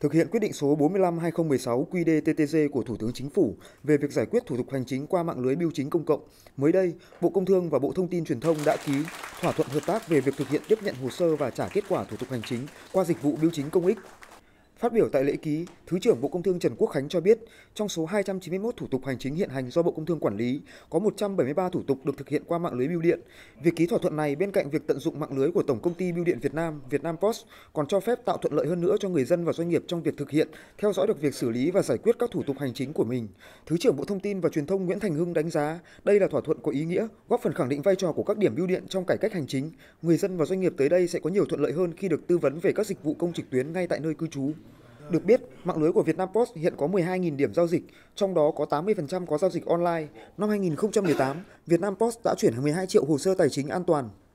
Thực hiện quyết định số 45/2016 QĐ-TTC của Thủ tướng Chính phủ về việc giải quyết thủ tục hành chính qua mạng lưới bưu chính công cộng, mới đây, Bộ Công Thương và Bộ Thông tin Truyền thông đã ký thỏa thuận hợp tác về việc thực hiện tiếp nhận hồ sơ và trả kết quả thủ tục hành chính qua dịch vụ bưu chính công ích Phát biểu tại lễ ký, Thứ trưởng Bộ Công Thương Trần Quốc Khánh cho biết, trong số 291 thủ tục hành chính hiện hành do Bộ Công Thương quản lý, có 173 thủ tục được thực hiện qua mạng lưới bưu điện. Việc ký thỏa thuận này bên cạnh việc tận dụng mạng lưới của Tổng công ty Bưu điện Việt Nam, Vietnam Post còn cho phép tạo thuận lợi hơn nữa cho người dân và doanh nghiệp trong việc thực hiện, theo dõi được việc xử lý và giải quyết các thủ tục hành chính của mình. Thứ trưởng Bộ Thông tin và Truyền thông Nguyễn Thành Hưng đánh giá, đây là thỏa thuận có ý nghĩa, góp phần khẳng định vai trò của các điểm bưu điện trong cải cách hành chính. Người dân và doanh nghiệp tới đây sẽ có nhiều thuận lợi hơn khi được tư vấn về các dịch vụ công trực tuyến ngay tại nơi cư trú. Được biết, mạng lưới của Vietnam Post hiện có 12.000 điểm giao dịch, trong đó có 80% có giao dịch online. Năm 2018, Vietnam Post đã chuyển 12 triệu hồ sơ tài chính an toàn